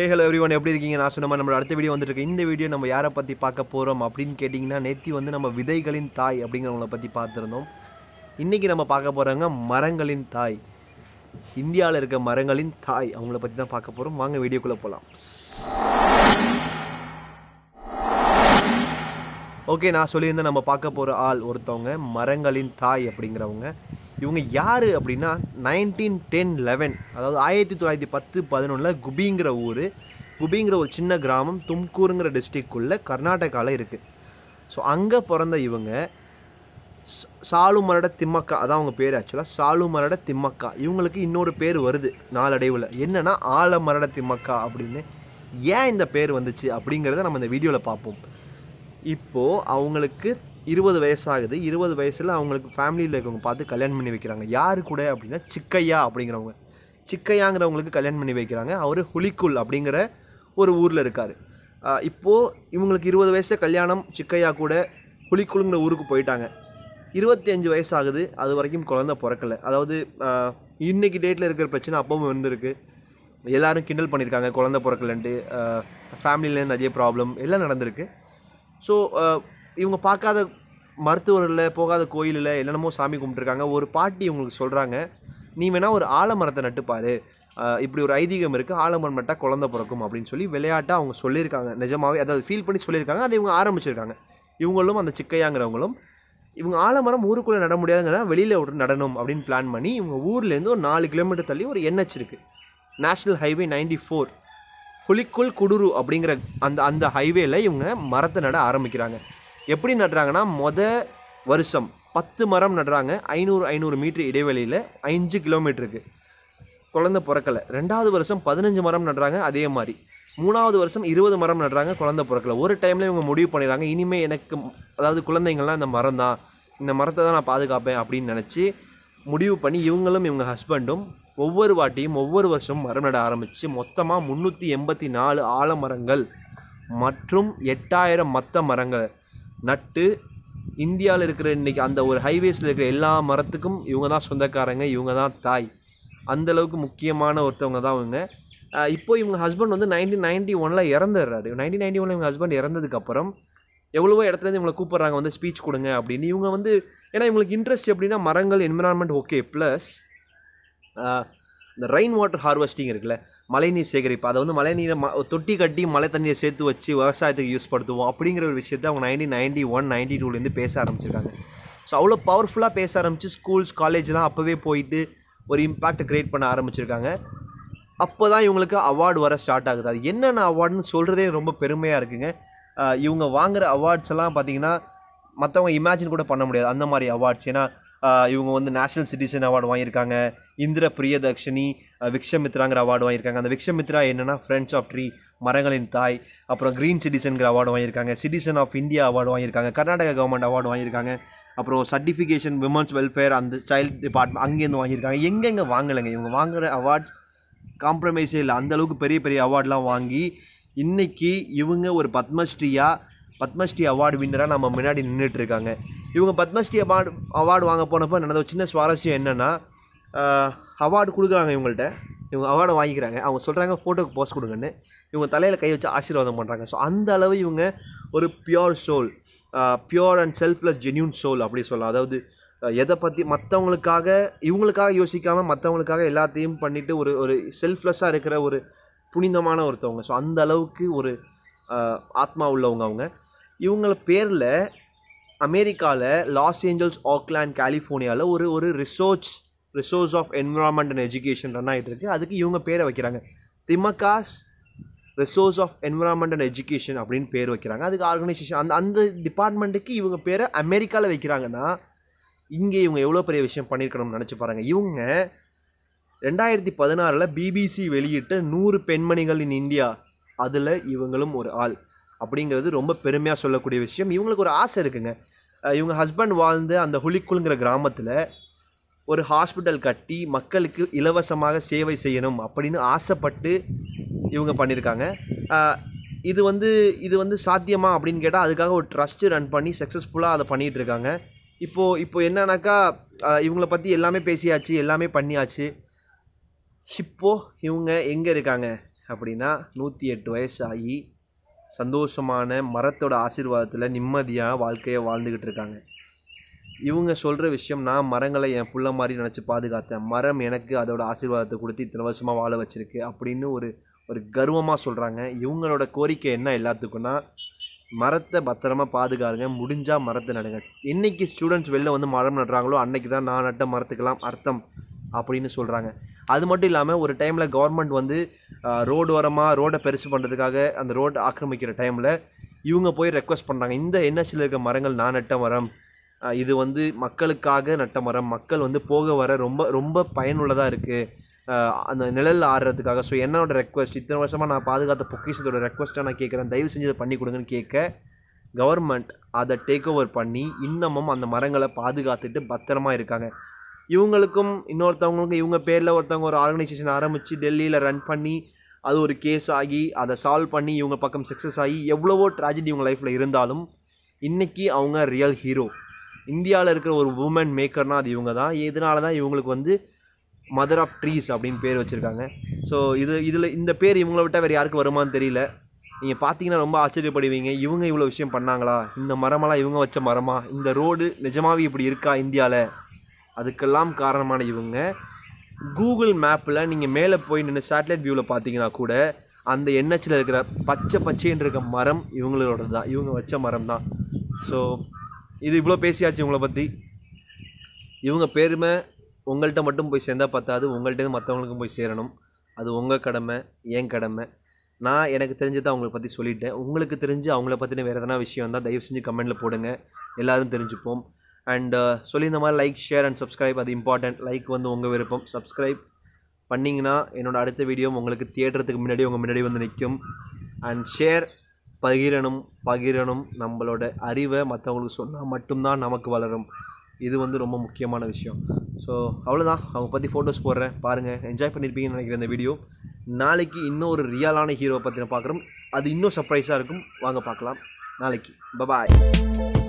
hey hello every one எப்படி இருக்கீங்க நான் சொன்ன மாதிரி நம்ம அடுத்த வீடியோ வந்துருக்கு இந்த வீடியோ நம்ம யாரை பற்றி பார்க்க போகிறோம் அப்படின்னு கேட்டிங்கன்னா நேற்றி வந்து நம்ம விதைகளின் தாய் அப்படிங்கிறவங்கள பற்றி பார்த்துருந்தோம் இன்றைக்கி நம்ம பார்க்க போகிறவங்க மரங்களின் தாய் இந்தியாவில் இருக்க மரங்களின் தாய் அவங்கள பற்றி தான் பார்க்க போகிறோம் வாங்க வீடியோக்குள்ளே போகலாம் ஓகே நான் சொல்லியிருந்தேன் நம்ம பார்க்க போகிற ஆள் ஒருத்தவங்க மரங்களின் தாய் அப்படிங்கிறவங்க இவங்க யார் அப்படின்னா நைன்டீன் டென் லெவன் அதாவது ஆயிரத்தி தொள்ளாயிரத்தி பத்து பதினொன்றில் குபிங்கிற ஊர் குபிங்கிற ஒரு சின்ன கிராமம் தும்கூருங்கிற டிஸ்ட்ரிக்குள்ளே கர்நாடகாவில் இருக்குது ஸோ அங்கே பிறந்த இவங்க சாலுமரட திம்மக்கா அதான் அவங்க பேர் ஆக்சுவலாக சாலுமரட திம்மக்கா இவங்களுக்கு இன்னொரு பேர் வருது நாளடைவில் என்னென்னா ஆலமரட திம்மக்கா அப்படின்னு ஏன் இந்த பேர் வந்துச்சு அப்படிங்கிறத நம்ம இந்த வீடியோவில் பார்ப்போம் இப்போது அவங்களுக்கு இருபது வயசாகுது இருபது வயசில் அவங்களுக்கு ஃபேமிலியில் இருக்கவங்க பார்த்து கல்யாணம் பண்ணி வைக்கிறாங்க யார் கூட அப்படின்னா சிக்கையா அப்படிங்கிறவங்க சிக்கையாங்கிறவங்களுக்கு கல்யாணம் பண்ணி வைக்கிறாங்க அவர் ஹுலிக்குல் அப்படிங்கிற ஒரு ஊரில் இருக்கார் இப்போது இவங்களுக்கு இருபது வயசு கல்யாணம் சிக்கையா கூட ஹுலிக்குலுங்கிற ஊருக்கு போயிட்டாங்க இருபத்தி அஞ்சு வயசு ஆகுது அது வரைக்கும் குழந்த பிறக்கலை அதாவது இன்றைக்கி டேட்டில் இருக்கிற பிரச்சனை அப்பவும் இருந்திருக்கு எல்லோரும் கிண்டல் பண்ணியிருக்காங்க குழந்த பிறக்கலன்ட்டு ஃபேமிலியில் நிறைய ப்ராப்ளம் எல்லாம் நடந்திருக்கு ஸோ இவங்க பார்க்காத மருத்துவர்களில் போகாத கோயிலில் என்னென்னமோ சாமி கும்பிட்ருக்காங்க ஒரு பாட்டி இவங்களுக்கு சொல்கிறாங்க நீ வேணால் ஒரு ஆலமரத்தை நட்டுப்பார் இப்படி ஒரு ஐதீகம் இருக்குது ஆலமரம் நட்டால் குழந்த பிறக்கும் அப்படின்னு சொல்லி விளையாட்டாக அவங்க சொல்லியிருக்காங்க நிஜமாவே அதாவது ஃபீல் பண்ணி சொல்லியிருக்காங்க அதை இவங்க ஆரம்பிச்சிருக்காங்க இவங்களும் அந்த சிக்கையாங்கிறவங்களும் இவங்க ஆலமரம் ஊருக்குள்ளே நட முடியாதுங்கிறதா வெளியில் விட்டு நடனம் அப்படின்னு பிளான் பண்ணி இவங்க ஊர்லேருந்து ஒரு நாலு கிலோமீட்டர் தள்ளி ஒரு என்ஹெச் இருக்குது நேஷ்னல் ஹைவே நைன்டி ஃபோர் குளிக்குள் குடுரு அப்படிங்கிற அந்த அந்த ஹைவேல இவங்க மரத்தை நட ஆரம்பிக்கிறாங்க எப்படி நடுறாங்கன்னா மொத வருஷம் பத்து மரம் நடுறாங்க ஐநூறு ஐநூறு மீட்ரு இடைவெளியில் அஞ்சு கிலோமீட்டருக்கு குழந்தை பிறக்கலை ரெண்டாவது வருஷம் பதினஞ்சு மரம் நடுறாங்க அதே மாதிரி மூணாவது வருஷம் இருபது மரம் நடுறாங்க குழந்தை பிறக்கல ஒரு டைமில் இவங்க முடிவு பண்ணிடுறாங்க இனிமேல் எனக்கு அதாவது குழந்தைங்கள்லாம் இந்த மரம் தான் இந்த மரத்தை தான் நான் பாதுகாப்பேன் அப்படின்னு நினச்சி முடிவு பண்ணி இவங்களும் இவங்க ஹஸ்பண்டும் ஒவ்வொரு வாட்டியும் ஒவ்வொரு வருஷமும் மரம் நட ஆரம்பித்து மொத்தமாக முந்நூற்றி எண்பத்தி நாலு ஆலமரங்கள் மற்றும் எட்டாயிரம் மற்ற மரங்கள் நட்டு இந்தியாவில் இருக்கிற இன்றைக்கி அந்த ஒரு ஹைவேஸில் இருக்கிற எல்லா மரத்துக்கும் இவங்க தான் சொந்தக்காரங்க இவங்க தான் தாய் அந்தளவுக்கு முக்கியமான ஒருத்தவங்க தான் இவங்க இப்போ இவங்க ஹஸ்பண்ட் வந்து நைன்டீன் நைன்டி ஒனில் இறந்துடுறாரு நைன்டீன் நைன்டி ஒனில் இவங்க ஹஸ்பண்ட் இறந்ததுக்கப்புறம் எவ்வளவோ இடத்துலேருந்து இவங்களை கூப்பிட்றாங்க வந்து ஸ்பீச் கொடுங்க அப்படின்னு இவங்க வந்து ஏன்னா இவங்களுக்கு இன்ட்ரெஸ்ட் எப்படின்னா மரங்கள் என்விரான்மெண்ட் ஓகே ப்ளஸ் இந்த ரெயின் வாட்டர் ஹார்வெஸ்டிங் இருக்குல்ல மழைநீர் சேகரிப்பு அதை வந்து மழைநீரை ம தொட்டி கட்டி மழை தண்ணியை சேர்த்து வச்சு விவசாயத்துக்கு யூஸ் படுத்துவோம் அப்படிங்கிற ஒரு விஷயத்த அவங்க நைன்டீன் நைன்டி ஒன் நைன்டி டூலேருந்து பேச ஆரம்பிச்சிருக்காங்க ஸோ அவ்வளோ பவர்ஃபுல்லாக பேச ஆரம்பித்து ஸ்கூல்ஸ் காலேஜ்லாம் அப்போவே போயிட்டு ஒரு இம்பேக்ட் க்ரியேட் பண்ண ஆரம்பிச்சிருக்காங்க அப்போ தான் இவங்களுக்கு அவார்டு வர ஸ்டார்ட் ஆகுது அது என்னென்ன அவார்டுன்னு சொல்கிறதே ரொம்ப பெருமையாக இருக்குங்க இவங்க வாங்குகிற அவார்ட்ஸ் எல்லாம் பார்த்திங்கன்னா மற்றவங்க இமேஜின் கூட பண்ண முடியாது அந்த மாதிரி அவார்ட்ஸ் ஏன்னா இவங்க வந்து நேஷனல் சிட்டிசன் அவார்டு வாங்கியிருக்காங்க இந்திர பிரியதர்ஷினி விக்ஷமித்ராங்கிற அவார்டு வாங்கியிருக்காங்க அந்த விக்ஷமித்ரா என்னென்னா ஃப்ரெண்ட்ஸ் ஆஃப் ட்ரீ மரங்களின் தாய் அப்புறம் க்ரீன் சிட்டிசன்கிற அவார்டு வாங்கியிருக்காங்க சிட்டிசன் ஆஃப் இந்தியா அவார்டு வாங்கியிருக்காங்க கர்நாடகா கவர்மெண்ட் அவார்டு வாங்கியிருக்காங்க அப்புறம் சர்டிஃபிகேஷன் விமன்ஸ் வெல்ஃபேர் அந்த சைல்டு டிபார்ட்மெண்ட் அங்கேருந்து வாங்கியிருக்காங்க எங்கெங்கே வாங்கலைங்க இவங்க வாங்குகிற அவார்ட்ஸ் காம்ப்ரமைஸே இல்லை அந்தளவுக்கு பெரிய பெரிய அவார்டெலாம் வாங்கி இன்றைக்கி இவங்க ஒரு பத்மஸ்ரீயாக பத்மஸ்ரீ அவார்டு வின்னராக நம்ம முன்னாடி நின்றுட்டுருக்காங்க இவங்க பத்மஸ்ரீ அவார்டு அவார்டு வாங்க போனப்போ நடந்த ஒரு சின்ன சுவாரஸ்யம் என்னென்னா அவார்டு கொடுக்குறாங்க இவங்கள்ட்ட இவங்க அவார்டை வாங்கிக்கிறாங்க அவங்க சொல்கிறாங்க ஃபோட்டோக்கு போஸ்ட் கொடுங்கன்னு இவங்க தலையில் கை வச்சு ஆசீர்வாதம் பண்ணுறாங்க ஸோ அந்த அளவு இவங்க ஒரு pure soul pure and selfless genuine soul அப்படி சொல்லலாம் அதாவது எதை பற்றி மற்றவங்களுக்காக இவங்களுக்காக யோசிக்காமல் மற்றவங்களுக்காக எல்லாத்தையும் பண்ணிவிட்டு ஒரு ஒரு செல்ஃப்லெஸ்ஸாக இருக்கிற ஒரு புனிதமான ஒருத்தவங்க ஸோ அந்த அளவுக்கு ஒரு ஆத்மா உள்ளவங்க அவங்க இவங்கள பேரில் அமெரிக்காவில் லாஸ் ஏஞ்சல்ஸ் ஆக்லாண்ட் கலிஃபோர்னியாவில் ஒரு ஒரு resource resource of environment and education run ஆகிட்டு இருக்குது அதுக்கு இவங்க பேரை வைக்கிறாங்க Thimmakka's resource of environment and education அப்படின்னு பேர் வைக்கிறாங்க அதுக்கு ஆர்கனைசேஷன் அந்த அந்த டிபார்ட்மெண்ட்டுக்கு இவங்க பேரை அமெரிக்காவில் வைக்கிறாங்கன்னா இங்கே இவங்க எவ்வளோ பெரிய விஷயம் பண்ணியிருக்கணும்னு நினச்சி பாருங்கள் இவங்க ரெண்டாயிரத்தி பதினாறில் பிபிசி வெளியிட்ட நூறு பெண்மணிகள் இன் இந்தியா அதில் இவங்களும் ஒரு ஆள் அப்படிங்கிறது ரொம்ப பெருமையாக சொல்லக்கூடிய விஷயம் இவங்களுக்கு ஒரு ஆசை இருக்குங்க இவங்க ஹஸ்பண்ட் வாழ்ந்த அந்த ஹுலிக்குளுங்கிற கிராமத்தில் ஒரு ஹாஸ்பிட்டல் கட்டி மக்களுக்கு இலவசமாக சேவை செய்யணும் அப்படின்னு ஆசைப்பட்டு இவங்க பண்ணியிருக்காங்க இது வந்து இது வந்து சாத்தியமா அப்படின்னு கேட்டால் அதுக்காக ஒரு ட்ரஸ்ட்டு ரன் பண்ணி சக்ஸஸ்ஃபுல்லாக அதை பண்ணிகிட்டு இருக்காங்க இப்போது இப்போது என்னன்னாக்கா இவங்கள பற்றி எல்லாமே பேசியாச்சு எல்லாமே பண்ணியாச்சு இப்போது இவங்க எங்கே இருக்காங்க அப்படின்னா நூற்றி எட்டு வயசு ஆகி சந்தோஷமான மரத்தோட ஆசீர்வாதத்தில் நிம்மதியாக வாழ்க்கையை வாழ்ந்துக்கிட்டு இருக்காங்க இவங்க சொல்கிற விஷயம் நான் மரங்களை என் புள்ள மாதிரி நினச்சி பாதுகாத்தேன் மரம் எனக்கு அதோட ஆசீர்வாதத்தை கொடுத்து இத்தனை வருஷமாக வாழ வச்சுருக்கு அப்படின்னு ஒரு ஒரு கர்வமாக சொல்கிறாங்க இவங்களோட கோரிக்கை என்ன எல்லாத்துக்குன்னா மரத்தை பத்திரமா பாதுகாருங்க முடிஞ்சால் மரத்தை நடுங்க இன்றைக்கி ஸ்டூடெண்ட்ஸ் வெளில வந்து மரம் நடுறாங்களோ அன்றைக்கி தான் நான் நட்ட மரத்துக்கெல்லாம் அர்த்தம் அப்படின்னு சொல்கிறாங்க அது மட்டும் இல்லாமல் ஒரு டைமில் கவர்மெண்ட் வந்து ரோடு வரமாக ரோடை பெருசு பண்ணுறதுக்காக அந்த ரோடு ஆக்கிரமிக்கிற டைமில் இவங்க போய் ரெக்வஸ்ட் பண்ணுறாங்க இந்த என்எஸ்சியில் இருக்க மரங்கள் நான் நட்ட மரம் இது வந்து மக்களுக்காக நட்ட மரம் மக்கள் வந்து போக வர ரொம்ப ரொம்ப பயனுள்ளதாக இருக்குது அந்த நிழல் ஆடுறதுக்காக ஸோ என்னோட ரெக்வஸ்ட் இத்தனை வருஷமாக நான் பாதுகாத்த பொக்கிஷத்தோட ரெக்வஸ்ட்டாக நான் கேட்குறேன் தயவு செஞ்சு இதை பண்ணி கொடுங்கன்னு கேட்க கவர்மெண்ட் அதை டேக் ஓவர் பண்ணி இன்னமும் அந்த மரங்களை பாதுகாத்துட்டு பத்திரமா இருக்காங்க இவங்களுக்கும் இன்னொருத்தவங்களுக்கும் இவங்க பேரில் ஒருத்தவங்க ஒரு ஆர்கனைசேஷன் ஆரம்பித்து டெல்லியில் ரன் பண்ணி அது ஒரு கேஸ் ஆகி அதை சால்வ் பண்ணி இவங்க பக்கம் சக்ஸஸ் ஆகி எவ்வளவோ ட்ராஜடி இவங்க லைஃப்பில் இருந்தாலும் இன்றைக்கி அவங்க ரியல் ஹீரோ இந்தியாவில் இருக்கிற ஒரு உமன் மேக்கர்னால் அது இவங்க தான் இதனால தான் இவங்களுக்கு வந்து மதர் ஆஃப் ட்ரீஸ் அப்படின்னு பேர் வச்சுருக்காங்க ஸோ இது இதில் இந்த பேர் இவங்கள விட்டால் வேறு யாருக்கும் வருமானு தெரியல நீங்கள் பார்த்தீங்கன்னா ரொம்ப ஆச்சரியப்படுவீங்க இவங்க இவ்வளோ விஷயம் பண்ணாங்களா இந்த மரமெல்லாம் இவங்க வச்ச மரமா இந்த ரோடு நிஜமாகவே இப்படி இருக்கா இந்தியாவில் அதுக்கெல்லாம் காரணமான இவங்க கூகுள் மேப்பில் நீங்கள் மேலே போய் நின்று சேட்டலைட் வியூவில் பார்த்தீங்கன்னா கூட அந்த எண்ணச்சில் இருக்கிற பச்சை பச்சைன்னு இருக்க மரம் இவங்களோட தான் இவங்க வச்ச மரம் தான் ஸோ இது இவ்வளோ பேசியாச்சு இவங்கள பற்றி இவங்க பெருமை உங்கள்கிட்ட மட்டும் போய் சேர்ந்தால் பத்தாது உங்கள்கிட்ட மற்றவங்களுக்கும் போய் சேரணும் அது உங்கள் கடமை என் கடமை நான் எனக்கு தெரிஞ்சதை அவங்கள பற்றி சொல்லிட்டேன் உங்களுக்கு தெரிஞ்சு அவங்கள பற்றின வேறு எதனா விஷயம் தான் தயவு செஞ்சு கமெண்டில் போடுங்க எல்லோரும் தெரிஞ்சுப்போம் அண்டு சொல்லியிருந்த மாதிரி லைக் ஷேர் அண்ட் சப்ஸ்கிரைப் அது இம்பார்ட்டன்ட் லைக் வந்து உங்கள் விருப்பம் சப்ஸ்கிரைப் பண்ணிங்கன்னா என்னோடய அடுத்த வீடியோ உங்களுக்கு தியேட்டருக்கு முன்னாடி உங்கள் முன்னாடி வந்து நிற்கும் அண்ட் ஷேர் பகிரணும் பகிரணும் நம்மளோட அறிவை மற்றவங்களுக்கு சொன்னால் மட்டும்தான் நமக்கு வளரும் இது வந்து ரொம்ப முக்கியமான விஷயம் ஸோ அவ்வளோதான் அவங்க பற்றி ஃபோட்டோஸ் போடுறேன் பாருங்கள் என்ஜாய் பண்ணியிருப்பீங்கன்னு நினைக்கிறேன் இந்த வீடியோ நாளைக்கு இன்னும் ஒரு ரியலான ஹீரோவை பற்றின பார்க்குறோம் அது இன்னும் சர்ப்ரைஸாக இருக்கும் வாங்க பார்க்கலாம் நாளைக்கு பபாய்